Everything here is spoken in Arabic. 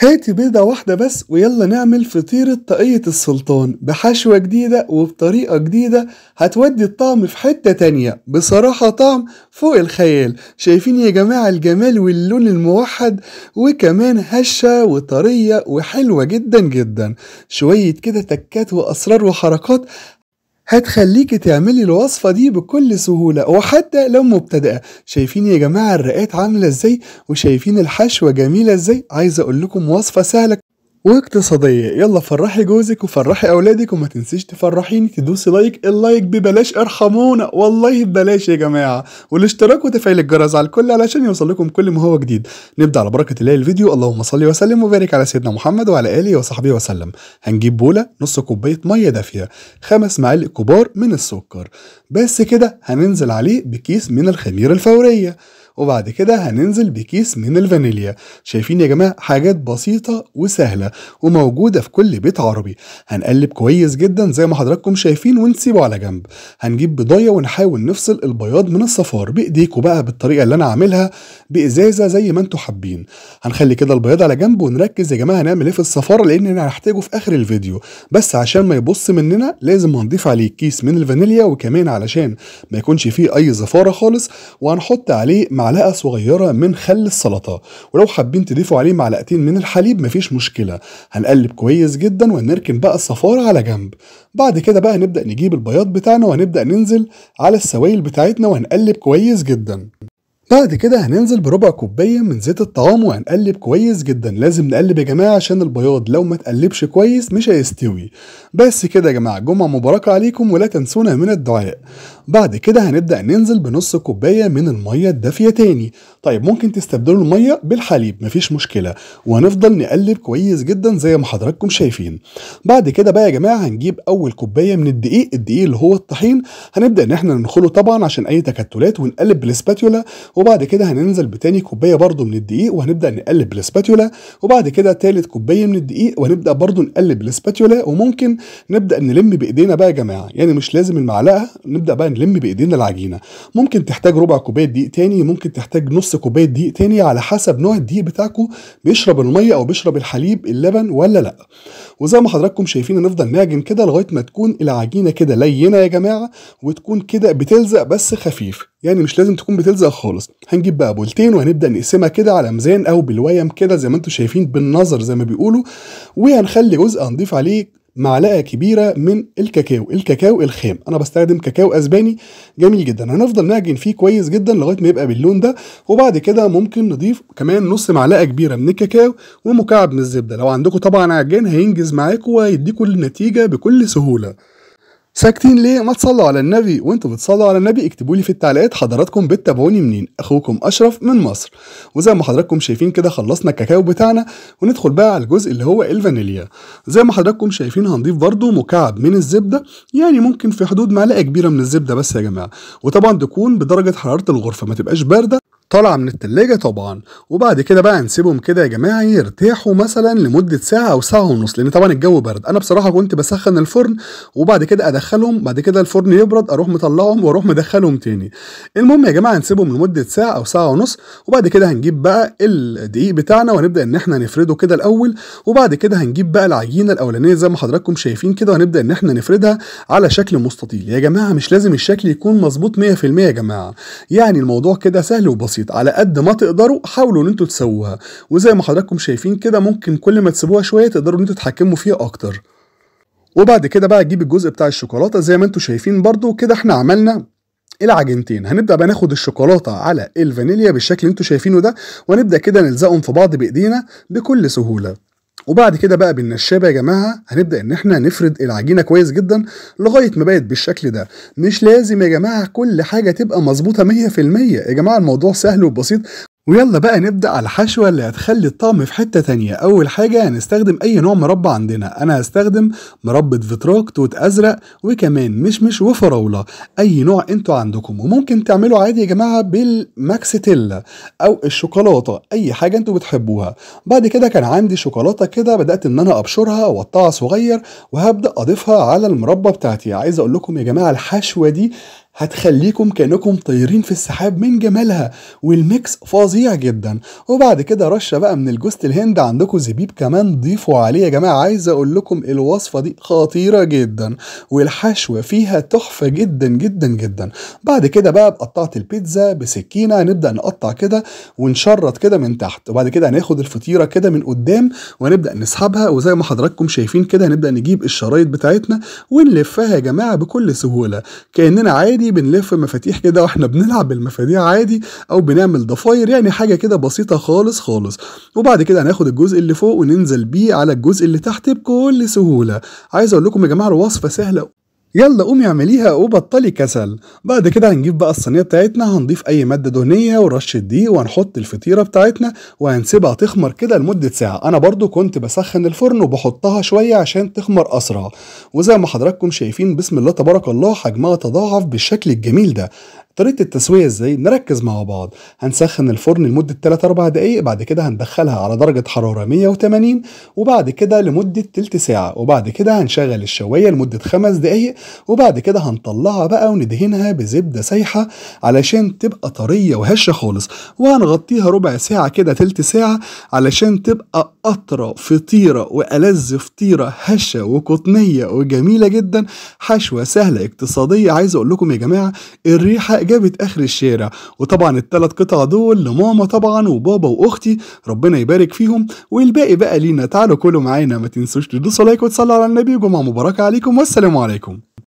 هاتي بيضة واحدة بس ويلا نعمل فطيرة طاقية السلطان بحشوة جديدة وبطريقة جديدة هتودي الطعم في حتة تانية بصراحة طعم فوق الخيال شايفين يا جماعة الجمال واللون الموحد وكمان هشة وطرية وحلوة جدا جدا شوية كده تكات وأسرار وحركات هتخليكي تعملي الوصفة دي بكل سهولة وحتى لو مبتدئة شايفين يا جماعة الرقات عاملة ازاي وشايفين الحشوة جميلة ازاي عايز اقول لكم وصفة سهلة واقتصادية يلا فرحي جوزك وفرحي أولادك وما تنسيش تفرحيني تدوسي لايك اللايك ببلاش ارحمونا والله ببلاش يا جماعة والاشتراك وتفعيل الجرس على الكل علشان يوصلكم كل ما هو جديد نبدأ على بركة الله الفيديو اللهم صل وسلم وبارك على سيدنا محمد وعلى آله وصحبه وسلم هنجيب بولة نص كوباية مية دافية خمس معالق كبار من السكر بس كده هننزل عليه بكيس من الخميرة الفورية وبعد كده هننزل بكيس من الفانيليا شايفين يا جماعة حاجات بسيطة وسهلة وموجودة في كل بيت عربي هنقلب كويس جدا زي ما حضراتكم شايفين ونسيبه على جنب هنجيب بضاية ونحاول نفصل البياض من الصفار بإيديكوا بقى بالطريقة اللي أنا عاملها بإزازة زي ما انتوا حابين هنخلي كده البياض على جنب ونركز يا جماعة هنعمل إيه في الصفار لأننا هنحتاجه في آخر الفيديو بس عشان ما يبص مننا لازم هنضيف عليه كيس من الفانيليا وكمان علشان ما يكونش فيه أي زفارة خالص وهنحط عليه مع معلقه صغيره من خل السلطه ولو حابين تضيفوا عليه معلقتين من الحليب مفيش مشكله هنقلب كويس جدا ونركن بقى الصفاره على جنب بعد كده بقى هنبدا نجيب البياض بتاعنا وهنبدا ننزل على السوائل بتاعتنا وهنقلب كويس جدا بعد كده هننزل بربع كوباية من زيت الطعام وهنقلب كويس جدا لازم نقلب يا جماعة عشان البياض لو ما تقلبش كويس مش هيستوي بس كده يا جماعة جمعة مباركة عليكم ولا تنسونا من الدعاء بعد كده هنبدأ ننزل بنص كوباية من المية الدافية تاني طيب ممكن تستبدلوا المية بالحليب مفيش مشكلة وهنفضل نقلب كويس جدا زي ما حضراتكم شايفين بعد كده بقى يا جماعة هنجيب أول كوباية من الدقيق الدقيق اللي هو الطحين هنبدأ إن احنا ندخله طبعا عشان أي تكتلات ونقلب بالاسباتيولا وبعد كده هننزل بتاني كوباية برده من الدقيق وهنبدأ نقلب بالاسباتيولا وبعد كده تالت كوباية من الدقيق وهنبدأ برده نقلب بالاسباتيولا وممكن نبدأ نلم بإيدينا بقى يا جماعة يعني مش لازم المعلقة نبدأ بقى بنلم بايدينا العجينه ممكن تحتاج ربع كوبايه دقيق تاني ممكن تحتاج نص كوبايه دقيق تاني على حسب نوع الدقيق بتاعكم بيشرب الميه او بيشرب الحليب اللبن ولا لا وزي ما حضراتكم شايفين نفضل نعجن كده لغايه ما تكون العجينه كده لينه يا جماعه وتكون كده بتلزق بس خفيف يعني مش لازم تكون بتلزق خالص هنجيب بقى بولتين وهنبدا نقسمها كده على ميزان او بالويم كده زي ما انتم شايفين بالنظر زي ما بيقولوا وهنخلي جزء هنضيف عليه معلقه كبيره من الكاكاو الكاكاو الخام انا بستخدم كاكاو اسباني جميل جدا هنفضل نعجن فيه كويس جدا لغايه ما يبقى باللون ده وبعد كده ممكن نضيف كمان نص معلقه كبيره من الكاكاو ومكعب من الزبده لو عندكم طبعا عجان هينجز معاكم وهيديكوا النتيجه بكل سهوله ساكتين ليه ما تصلوا على النبي وانتوا بتصلوا على النبي اكتبوا لي في التعليقات حضراتكم بتتابعوني منين اخوكم اشرف من مصر وزي ما حضراتكم شايفين كده خلصنا الكاكاو بتاعنا وندخل بقى على الجزء اللي هو الفانيليا زي ما حضراتكم شايفين هنضيف برده مكعب من الزبده يعني ممكن في حدود معلقه كبيره من الزبده بس يا جماعه وطبعا تكون بدرجه حراره الغرفه ما تبقاش بارده طالعه من التلاجة طبعا وبعد كده بقى نسيبهم كده يا جماعه يرتاحوا مثلا لمده ساعه او ساعه ونص لان طبعا الجو برد انا بصراحه كنت بسخن الفرن وبعد كده ادخلهم بعد كده الفرن يبرد اروح مطلعهم واروح مدخلهم تاني المهم يا جماعه نسيبهم لمده ساعه او ساعه ونص وبعد كده هنجيب بقى الدقيق بتاعنا ونبدا ان احنا نفرده كده الاول وبعد كده هنجيب بقى العجينه الاولانيه زي ما حضراتكم شايفين كده وهنبدا ان احنا نفردها على شكل مستطيل يا جماعه مش لازم الشكل يكون مظبوط 100% يا جماعه يعني الموضوع كده سهل وبسيط بسيطه على قد ما تقدروا حاولوا ان انتوا تسووها وزي ما حضراتكم شايفين كده ممكن كل ما تسيبوها شويه تقدروا ان انتوا تتحكموا فيها اكتر وبعد كده بقى تجيب الجزء بتاع الشوكولاته زي ما انتوا شايفين برضو كده احنا عملنا العجينتين هنبدا بقى ناخد الشوكولاته على الفانيليا بالشكل اللي انتوا شايفينه ده ونبدا كده نلزقهم في بعض بايدينا بكل سهوله وبعد كده بقى بالنشابه يا جماعه هنبدا ان احنا نفرد العجينه كويس جدا لغايه ما بقت بالشكل ده مش لازم يا جماعه كل حاجه تبقى مظبوطه 100% يا جماعه الموضوع سهل وبسيط ويلا بقى نبدأ على الحشوة اللي هتخلي الطعم في حتة تانية أول حاجة هنستخدم أي نوع مربى عندنا أنا هستخدم مربى فيتروك توت أزرق وكمان مشمش وفراولة أي نوع أنتوا عندكم وممكن تعملوا عادي يا جماعة بالماكستيلا أو الشوكولاتة أي حاجة أنتوا بتحبوها بعد كده كان عندي شوكولاتة كده بدأت إن أنا أبشرها وأقطعها صغير وهبدأ أضيفها على المربى بتاعتي عايز أقول لكم يا جماعة الحشوة دي هتخليكم كأنكم طايرين في السحاب من جمالها والميكس فظيع جدا وبعد كده رشة بقى من الجوز الهند عندكم زبيب كمان ضيفوا عليه يا جماعة عايز أقول لكم الوصفة دي خطيرة جدا والحشوة فيها تحفة جدا جدا جدا بعد كده بقى قطعت البيتزا بسكينة نبدأ نقطع كده ونشرط كده من تحت وبعد كده هناخد الفطيرة كده من قدام ونبدأ نسحبها وزي ما حضراتكم شايفين كده هنبدأ نجيب الشرايط بتاعتنا ونلفها يا جماعة بكل سهولة كأننا عادي عادي بنلف مفاتيح كده واحنا بنلعب بالمفاتيح عادي او بنعمل ضفاير يعني حاجه كده بسيطه خالص خالص وبعد كده هناخد الجزء اللي فوق وننزل بيه على الجزء اللي تحت بكل سهوله عايز اقول لكم يا جماعه الوصفه سهله يلا قومي اعمليها وبطلي كسل بعد كده هنجيب بقى الصينيه بتاعتنا هنضيف اي ماده دهنيه ورشه دي وهنحط الفطيره بتاعتنا وهنسيبها تخمر كده لمده ساعه انا برضو كنت بسخن الفرن وبحطها شويه عشان تخمر اسرع وزي ما حضراتكم شايفين بسم الله تبارك الله حجمها تضاعف بالشكل الجميل ده طريقه التسويه ازاي نركز مع بعض هنسخن الفرن لمده 3 4 دقائق بعد كده هندخلها على درجه حراره 180 وبعد كده لمده تلت ساعه وبعد كده هنشغل الشوايه لمده 5 دقائق وبعد كده هنطلعها بقى وندهنها بزبده سايحه علشان تبقى طريه وهشه خالص وهنغطيها ربع ساعه كده تلت ساعه علشان تبقى قطره فطيره والذ فطيره هشه وقطنيه وجميله جدا حشوه سهله اقتصاديه عايز اقول لكم يا جماعه الريحه جابت اخر الشارع وطبعا الثلاث قطع دول لماما طبعا وبابا واختي ربنا يبارك فيهم والباقي بقى لينا تعالوا كلوا معانا ما تنسوش تدوسوا لايك وتصلوا على النبي وجمعه مباركه عليكم والسلام عليكم